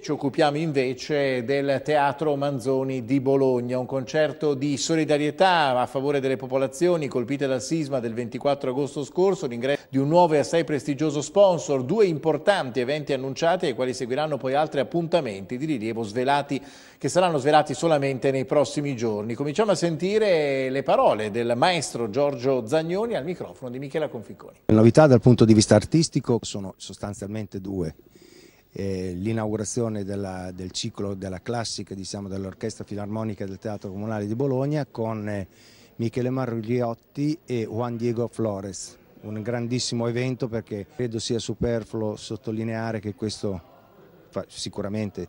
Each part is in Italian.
Ci occupiamo invece del Teatro Manzoni di Bologna, un concerto di solidarietà a favore delle popolazioni colpite dal sisma del 24 agosto scorso, l'ingresso di un nuovo e assai prestigioso sponsor, due importanti eventi annunciati ai quali seguiranno poi altri appuntamenti di rilievo svelati che saranno svelati solamente nei prossimi giorni. Cominciamo a sentire le parole del maestro Giorgio Zagnoni al microfono di Michela Conficconi. Le novità dal punto di vista artistico sono sostanzialmente due eh, l'inaugurazione del ciclo della classica diciamo, dell'Orchestra Filarmonica del Teatro Comunale di Bologna con eh, Michele Marriotti e Juan Diego Flores. Un grandissimo evento perché credo sia superfluo sottolineare che questo fa sicuramente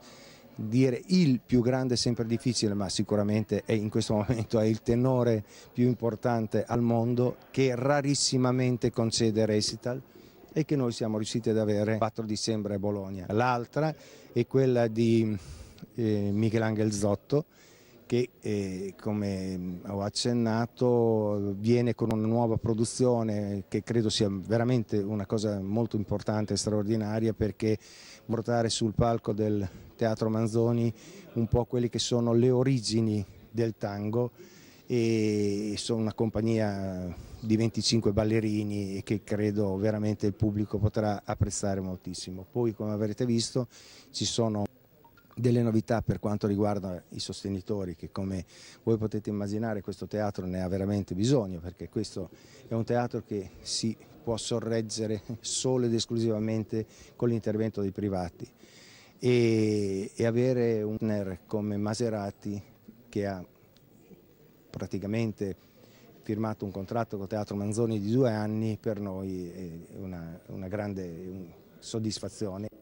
dire il più grande è sempre difficile, ma sicuramente è in questo momento è il tenore più importante al mondo che rarissimamente concede recital e che noi siamo riusciti ad avere il 4 dicembre a Bologna. L'altra è quella di eh, Michelangelo Zotto che eh, come mm, ho accennato viene con una nuova produzione che credo sia veramente una cosa molto importante e straordinaria perché portare sul palco del Teatro Manzoni un po' quelle che sono le origini del tango e sono una compagnia di 25 ballerini che credo veramente il pubblico potrà apprezzare moltissimo. Poi come avrete visto ci sono delle novità per quanto riguarda i sostenitori che come voi potete immaginare questo teatro ne ha veramente bisogno perché questo è un teatro che si può sorreggere solo ed esclusivamente con l'intervento dei privati e, e avere un partner come Maserati che ha praticamente firmato un contratto con Teatro Manzoni di due anni, per noi è una, una grande soddisfazione.